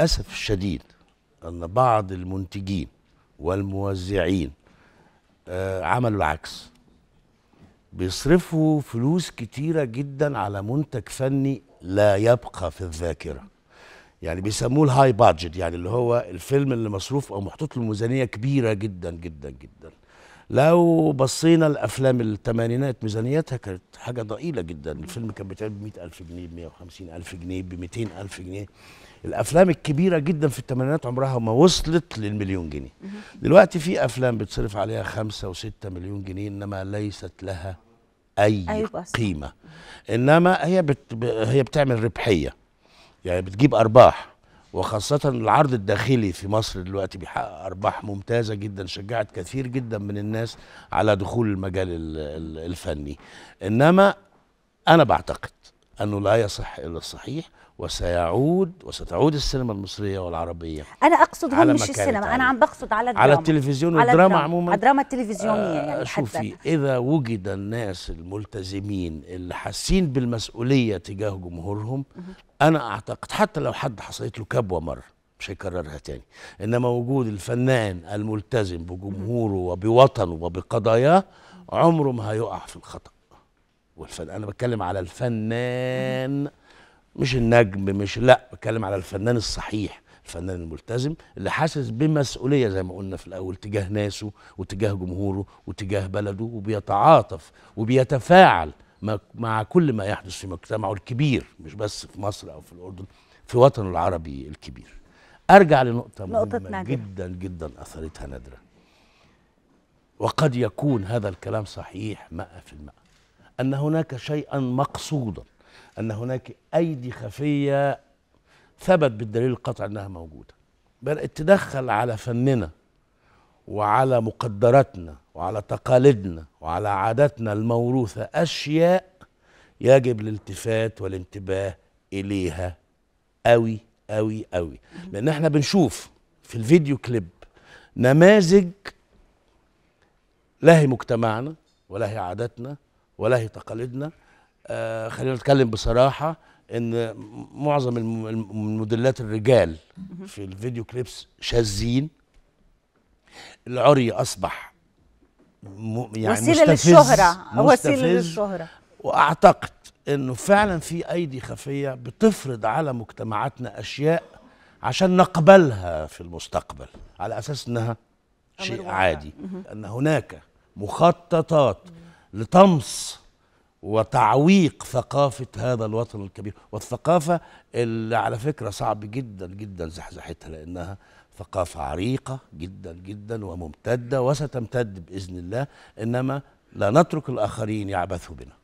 للأسف الشديد أن بعض المنتجين والموزعين آه، عملوا العكس بيصرفوا فلوس كتيرة جدا على منتج فني لا يبقى في الذاكرة يعني بيسموه الهاي بادجت يعني اللي هو الفيلم اللي مصروف أو محطوط له ميزانية كبيرة جدا جدا جدا لو بصينا لافلام الثمانينات ميزانيتها كانت حاجه ضئيله جدا الفيلم كان بيتعمل ب 100000 جنيه ب 150000 جنيه ب 200000 جنيه الافلام الكبيره جدا في الثمانينات عمرها ما وصلت للمليون جنيه دلوقتي في افلام بتصرف عليها 5 و6 مليون جنيه انما ليست لها اي أيوة. قيمه انما هي بت... هي بتعمل ربحيه يعني بتجيب ارباح وخاصة العرض الداخلي في مصر دلوقتي بيحقق أرباح ممتازة جدا شجعت كثير جدا من الناس على دخول المجال الفني إنما أنا بعتقد أنه لا يصح إلا الصحيح وسيعود وستعود السينما المصرية والعربية أنا أقصد هم مش السينما أنا عم بقصد على الدراما على التلفزيون والدراما على عموما الدراما التلفزيونية آه يعني شوفي إذا وجد الناس الملتزمين اللي حاسين بالمسؤولية تجاه جمهورهم أنا أعتقد حتى لو حد حصلت له كبوة مرة مش هيكررها تاني انما وجود الفنان الملتزم بجمهوره وبوطنه وبقضاياه عمره ما هيقع في الخطأ والفن انا بتكلم على الفنان مش النجم مش لا بتكلم على الفنان الصحيح الفنان الملتزم اللي حاسس بمسؤوليه زي ما قلنا في الاول تجاه ناسه وتجاه جمهوره وتجاه بلده وبيتعاطف وبيتفاعل مع كل ما يحدث في مجتمعه الكبير مش بس في مصر او في الاردن في وطنه العربي الكبير ارجع لنقطه مهمه جدا جدا اثرتها نادره وقد يكون هذا الكلام صحيح 100% في المئة أن هناك شيئا مقصودا أن هناك أيدي خفية ثبت بالدليل القطعي أنها موجودة بدأت تدخل على فننا وعلى مقدراتنا وعلى تقاليدنا وعلى عاداتنا الموروثة أشياء يجب الالتفات والانتباه إليها أوي أوي أوي لأن احنا بنشوف في الفيديو كليب نماذج لا هي مجتمعنا ولا هي عاداتنا ولا هي تقاليدنا آه خلينا نتكلم بصراحه ان معظم الموديلات الرجال في الفيديو كليبس شاذين العري اصبح يعني وسيله للشهره وسيله للشهره واعتقد انه فعلا في ايدي خفيه بتفرض على مجتمعاتنا اشياء عشان نقبلها في المستقبل على اساس انها شيء عادي ان هناك مخططات لطمس وتعويق ثقافة هذا الوطن الكبير والثقافة اللي على فكرة صعب جدا جدا زحزحتها لأنها ثقافة عريقة جدا جدا وممتدة وستمتد بإذن الله إنما لا نترك الآخرين يعبثوا بنا